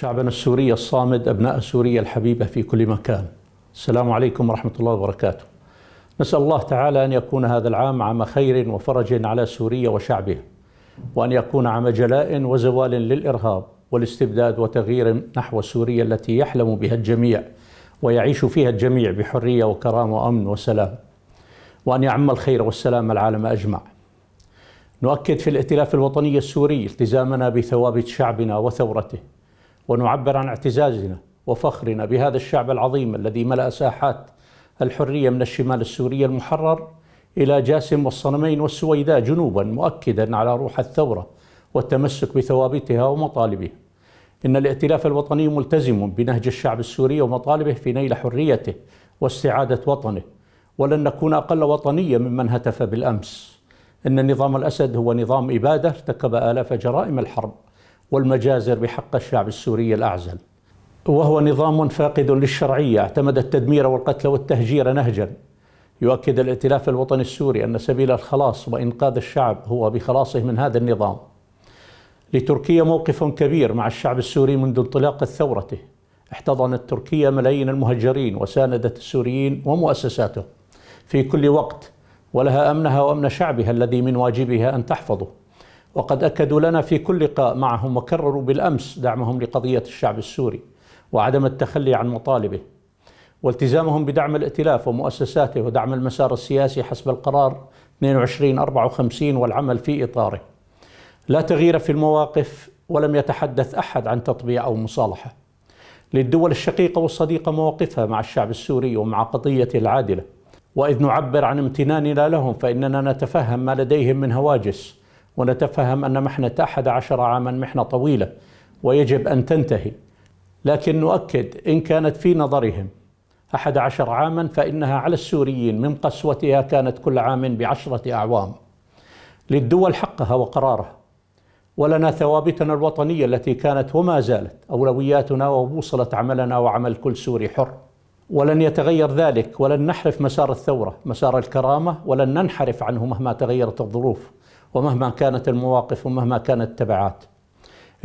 شعبنا السوري الصامد أبناء سوريا الحبيبة في كل مكان السلام عليكم ورحمة الله وبركاته نسأل الله تعالى أن يكون هذا العام عام خير وفرج على سوريا وشعبه وأن يكون عام جلاء وزوال للإرهاب والاستبداد وتغيير نحو سوريا التي يحلم بها الجميع ويعيش فيها الجميع بحرية وكرامة وأمن وسلام وأن يعم الخير والسلام العالم أجمع نؤكد في الائتلاف الوطني السوري التزامنا بثوابت شعبنا وثورته ونعبر عن اعتزازنا وفخرنا بهذا الشعب العظيم الذي ملأ ساحات الحرية من الشمال السوري المحرر إلى جاسم والصنمين والسويداء جنوبا مؤكدا على روح الثورة والتمسك بثوابتها ومطالبها إن الائتلاف الوطني ملتزم بنهج الشعب السوري ومطالبه في نيل حريته واستعادة وطنه ولن نكون أقل وطنية ممن هتف بالأمس إن نظام الأسد هو نظام إبادة ارتكب آلاف جرائم الحرب والمجازر بحق الشعب السوري الأعزل وهو نظام فاقد للشرعية اعتمد التدمير والقتل والتهجير نهجا يؤكد الائتلاف الوطني السوري أن سبيل الخلاص وإنقاذ الشعب هو بخلاصه من هذا النظام لتركيا موقف كبير مع الشعب السوري منذ انطلاق ثورته احتضنت تركيا ملايين المهجرين وساندت السوريين ومؤسساتهم في كل وقت ولها امنها وامن شعبها الذي من واجبها ان تحفظه وقد أكدوا لنا في كل لقاء معهم وكرروا بالأمس دعمهم لقضية الشعب السوري وعدم التخلي عن مطالبه والتزامهم بدعم الائتلاف ومؤسساته ودعم المسار السياسي حسب القرار 2254 والعمل في إطاره لا تغيير في المواقف ولم يتحدث أحد عن تطبيع أو مصالحة للدول الشقيقة والصديقة مواقفها مع الشعب السوري ومع قضيته العادلة وإذ نعبر عن امتناننا لهم فإننا نتفهم ما لديهم من هواجس ونتفهم أن محنة أحد عشر عاما محنة طويلة ويجب أن تنتهي لكن نؤكد إن كانت في نظرهم أحد عشر عاما فإنها على السوريين من قسوتها كانت كل عام بعشرة أعوام للدول حقها وقرارها ولنا ثوابتنا الوطنية التي كانت وما زالت أولوياتنا وبوصلة عملنا وعمل كل سوري حر ولن يتغير ذلك ولن نحرف مسار الثورة مسار الكرامة ولن ننحرف عنه مهما تغيرت الظروف ومهما كانت المواقف ومهما كانت التبعات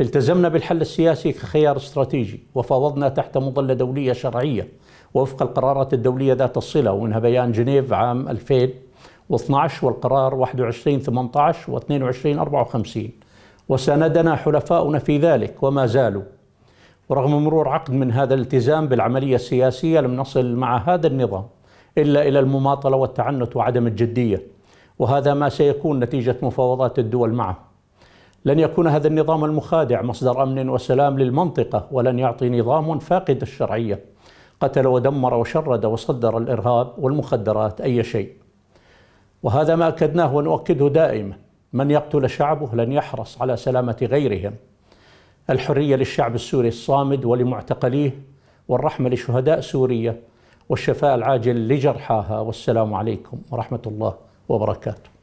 التزمنا بالحل السياسي كخيار استراتيجي وفاوضنا تحت مظلة دولية شرعية ووفق القرارات الدولية ذات الصلة ومنها بيان جنيف عام 2012 والقرار 21 18 و 22 54 وساندنا حلفاؤنا في ذلك وما زالوا ورغم مرور عقد من هذا الالتزام بالعملية السياسية لم نصل مع هذا النظام إلا إلى المماطلة والتعنت وعدم الجدية وهذا ما سيكون نتيجة مفاوضات الدول معه لن يكون هذا النظام المخادع مصدر أمن وسلام للمنطقة ولن يعطي نظام فاقد الشرعية قتل ودمر وشرد وصدر الإرهاب والمخدرات أي شيء وهذا ما أكدناه ونؤكده دائما من يقتل شعبه لن يحرص على سلامة غيرهم الحرية للشعب السوري الصامد ولمعتقليه والرحمة لشهداء سوريا والشفاء العاجل لجرحاها والسلام عليكم ورحمة الله وبركاته